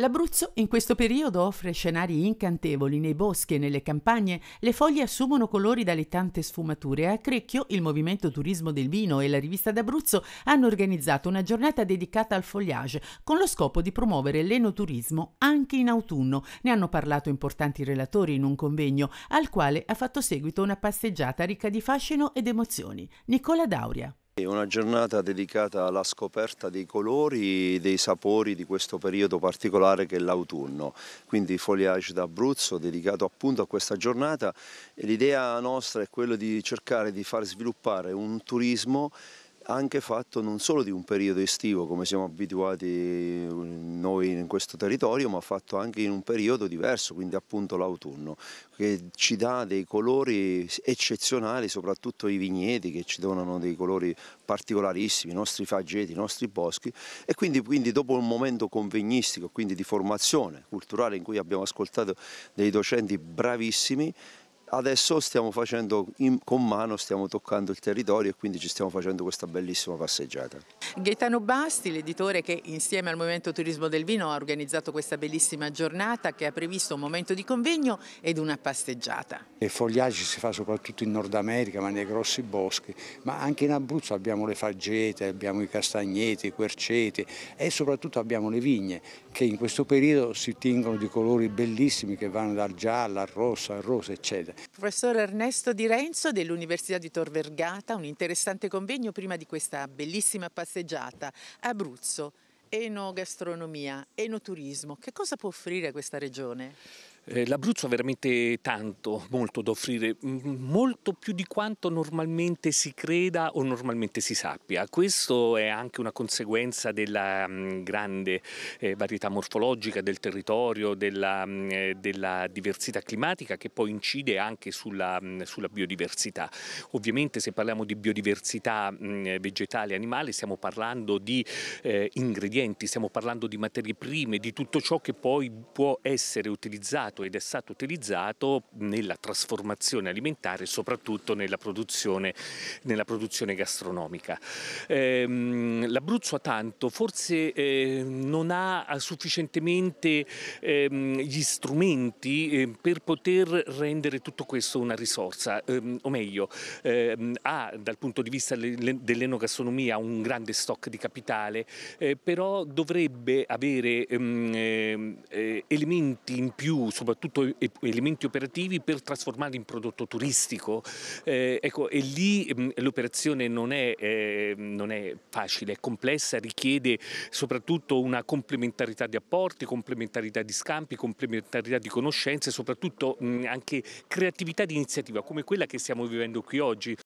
L'Abruzzo in questo periodo offre scenari incantevoli nei boschi e nelle campagne, le foglie assumono colori dalle tante sfumature. A Crecchio il Movimento Turismo del Vino e la Rivista d'Abruzzo hanno organizzato una giornata dedicata al foliage con lo scopo di promuovere l'enoturismo anche in autunno. Ne hanno parlato importanti relatori in un convegno al quale ha fatto seguito una passeggiata ricca di fascino ed emozioni. Nicola Dauria. È una giornata dedicata alla scoperta dei colori, e dei sapori di questo periodo particolare che è l'autunno, quindi Foliage d'Abruzzo dedicato appunto a questa giornata l'idea nostra è quella di cercare di far sviluppare un turismo anche fatto non solo di un periodo estivo come siamo abituati eh, noi in questo territorio, ma fatto anche in un periodo diverso, quindi appunto l'autunno, che ci dà dei colori eccezionali, soprattutto i vigneti che ci donano dei colori particolarissimi, i nostri faggeti, i nostri boschi e quindi, quindi dopo un momento convegnistico, quindi di formazione culturale in cui abbiamo ascoltato dei docenti bravissimi, adesso stiamo facendo in, con mano, stiamo toccando il territorio e quindi ci stiamo facendo questa bellissima passeggiata. Gaetano Basti, l'editore che insieme al Movimento Turismo del Vino ha organizzato questa bellissima giornata che ha previsto un momento di convegno ed una passeggiata. Le fogliaggi si fa soprattutto in Nord America, ma nei grossi boschi, ma anche in Abruzzo abbiamo le faggete, abbiamo i castagneti, i querceti e soprattutto abbiamo le vigne che in questo periodo si tingono di colori bellissimi che vanno dal giallo al rosso, al rosa eccetera. Professore Ernesto Di Renzo dell'Università di Tor Vergata, un interessante convegno prima di questa bellissima passeggiata. Abruzzo, enogastronomia, enoturismo, che cosa può offrire questa regione? Eh, L'Abruzzo ha veramente tanto, molto da offrire, molto più di quanto normalmente si creda o normalmente si sappia. Questo è anche una conseguenza della grande eh, varietà morfologica del territorio, della, eh, della diversità climatica che poi incide anche sulla, sulla, biodiversità. Ovviamente se parliamo di biodiversità vegetale e animale stiamo parlando di ingredienti, stiamo parlando di materie prime, di tutto ciò che poi può essere utilizzato utilizzato ed è stato utilizzato nella trasformazione alimentare, e soprattutto nella produzione, nella produzione gastronomica. Ehm, L'Abruzzo ha tanto, forse eh, non ha sufficientemente ehm, gli strumenti eh, per poter rendere tutto questo una risorsa, ehm, o meglio, ehm, ha dal punto di vista dell'enogastronomia un grande stock di capitale, eh, però dovrebbe avere ehm, ehm, eh, elementi in più soprattutto elementi operativi per trasformarli in prodotto turistico. Eh, ecco, e lì mm, l'operazione non, eh, non, è facile, è complessa, richiede soprattutto una complementarità di apporti, complementarità di scampi, complementarità di conoscenze, soprattutto mh, mm, anche creatività di iniziativa come quella che stiamo vivendo qui oggi,